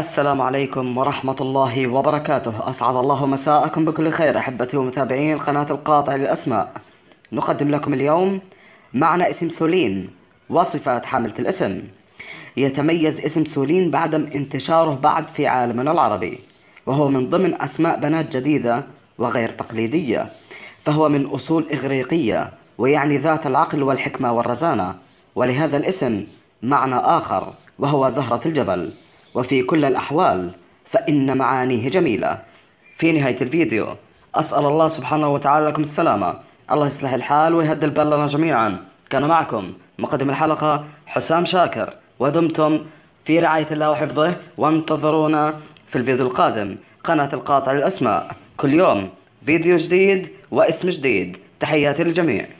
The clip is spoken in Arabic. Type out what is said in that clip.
السلام عليكم ورحمة الله وبركاته أسعد الله مساءكم بكل خير أحبتي ومتابعين قناة القاطع للأسماء نقدم لكم اليوم معنى اسم سولين وصفات حاملة الاسم يتميز اسم سولين بعدم انتشاره بعد في عالمنا العربي وهو من ضمن أسماء بنات جديدة وغير تقليدية فهو من أصول إغريقية ويعني ذات العقل والحكمة والرزانة ولهذا الاسم معنى آخر وهو زهرة الجبل وفي كل الأحوال فإن معانيه جميلة في نهاية الفيديو أسأل الله سبحانه وتعالى لكم السلامة الله يصلح الحال ويهدي البال لنا جميعا كان معكم مقدم الحلقة حسام شاكر ودمتم في رعاية الله وحفظه وانتظرونا في الفيديو القادم قناة القاطع للأسماء كل يوم فيديو جديد واسم جديد تحياتي للجميع